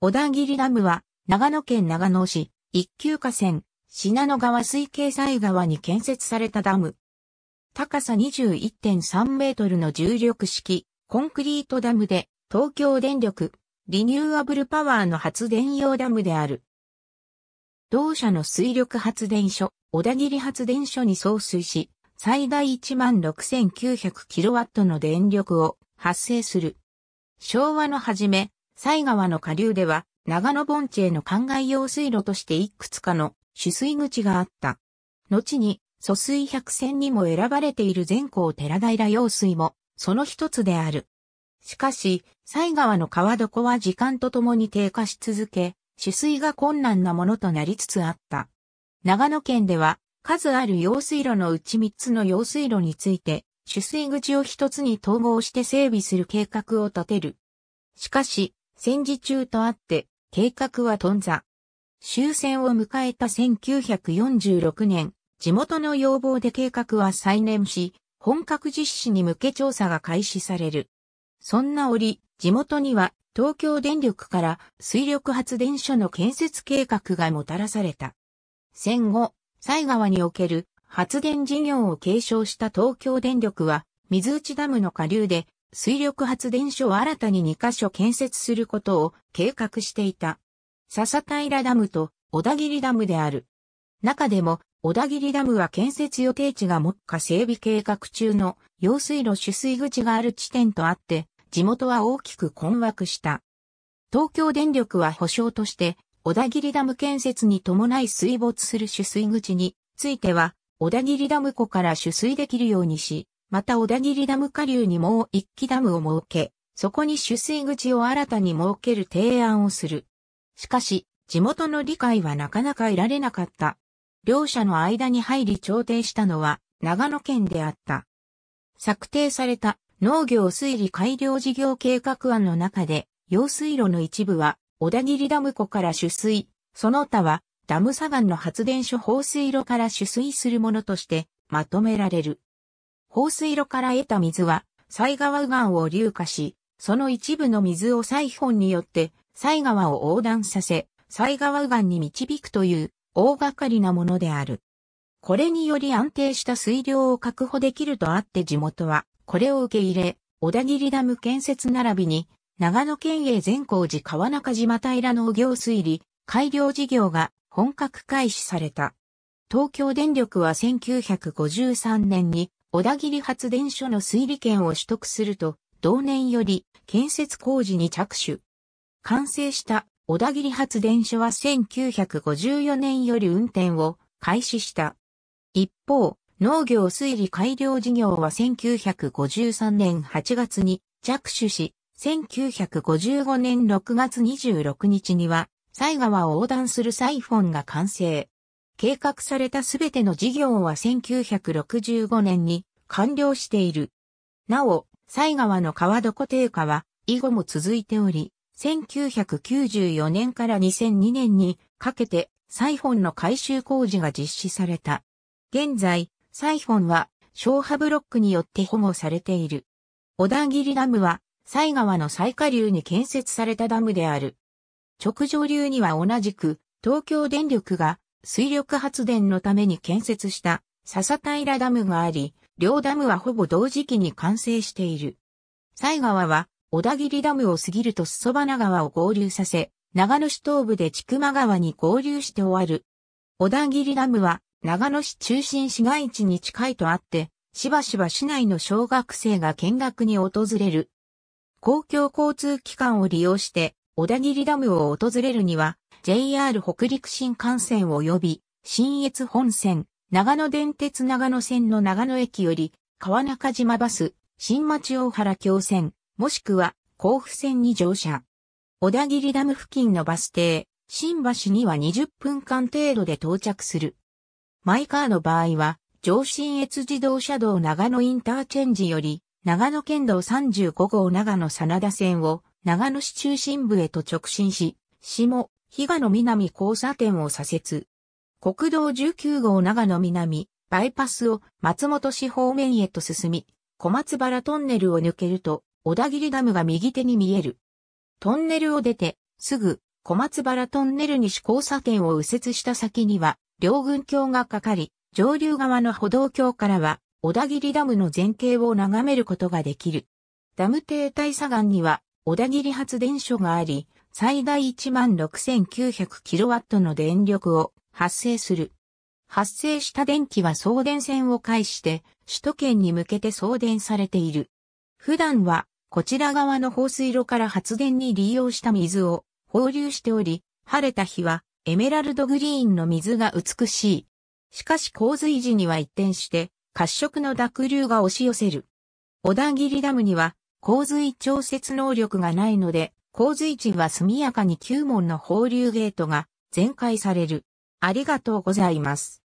小田切ダムは、長野県長野市、一級河川、信濃川水系西川に建設されたダム。高さ21.3メートルの重力式、コンクリートダムで、東京電力、リニューアブルパワーの発電用ダムである。同社の水力発電所、小田切発電所に送水し、最大1 6 9 0 0ットの電力を発生する。昭和の初め、西川の下流では、長野盆地への灌漑用水路としていくつかの取水口があった。後に、疎水百選にも選ばれている全校寺平用水も、その一つである。しかし、西川の川床は時間とともに低下し続け、取水が困難なものとなりつつあった。長野県では、数ある用水路のうち三つの用水路について、取水口を一つに統合して整備する計画を立てる。しかし、戦時中とあって、計画は頓挫。終戦を迎えた1946年、地元の要望で計画は再燃し、本格実施に向け調査が開始される。そんな折、地元には東京電力から水力発電所の建設計画がもたらされた。戦後、西川における発電事業を継承した東京電力は、水内ダムの下流で水力発電所を新たに2カ所建設することを計画していた。笹平ダムと小田切ダムである。中でも、小田切ダムは建設予定地が目下整備計画中の用水路取水口がある地点とあって、地元は大きく困惑した。東京電力は保証として、小田切ダム建設に伴い水没する取水口については、小田切ダム湖から取水できるようにし、また小田切ダム下流にもう一基ダムを設け、そこに取水口を新たに設ける提案をする。しかし、地元の理解はなかなか得られなかった。両者の間に入り調停したのは長野県であった。策定された農業水利改良事業計画案の中で、用水路の一部は小田切ダム湖から取水、その他はダム砂岩の発電所放水路から取水するものとしてまとめられる。放水路から得た水は、西川右岸を流下し、その一部の水を西本によって、西川を横断させ、西川右岸に導くという、大掛かりなものである。これにより安定した水量を確保できるとあって地元は、これを受け入れ、小田切ダム建設並びに、長野県営善光寺川中島平農業水利、改良事業が本格開始された。東京電力は1953年に小田切発電所の水利権を取得すると、同年より建設工事に着手。完成した小田切発電所は1954年より運転を開始した。一方、農業水利改良事業は1953年8月に着手し、1955年6月26日には、西川を横断するサイフォンが完成。計画されたすべての事業は1965年に完了している。なお、西川の川床低下は以後も続いており、1994年から2002年にかけてサイフォンの改修工事が実施された。現在、サイフォンは消波ブロックによって保護されている。小田切ダムは、西川の最下流に建設されたダムである。直上流には同じく、東京電力が水力発電のために建設した笹平ダムがあり、両ダムはほぼ同時期に完成している。西川は小田切ダムを過ぎると裾花川を合流させ、長野市東部で千曲川に合流して終わる。小田切ダムは長野市中心市街地に近いとあって、しばしば市内の小学生が見学に訪れる。公共交通機関を利用して小田切ダムを訪れるには、JR 北陸新幹線及び、新越本線、長野電鉄長野線の長野駅より、川中島バス、新町大原京線、もしくは、甲府線に乗車。小田切ダム付近のバス停、新橋には20分間程度で到着する。マイカーの場合は、上新越自動車道長野インターチェンジより、長野県道35号長野真田線を長野市中心部へと直進し、下、比嘉の南交差点を左折。国道19号長野南、バイパスを松本市方面へと進み、小松原トンネルを抜けると、小田切ダムが右手に見える。トンネルを出て、すぐ、小松原トンネル西交差点を右折した先には、両軍橋がかかり、上流側の歩道橋からは、小田切ダムの前景を眺めることができる。ダム停滞左岸には、小田切発電所があり、最大 16,900kW の電力を発生する。発生した電気は送電線を介して首都圏に向けて送電されている。普段はこちら側の放水路から発電に利用した水を放流しており、晴れた日はエメラルドグリーンの水が美しい。しかし洪水時には一転して褐色の濁流が押し寄せる。小田切ダムには洪水調節能力がないので、洪水地は速やかに9門の放流ゲートが全開される。ありがとうございます。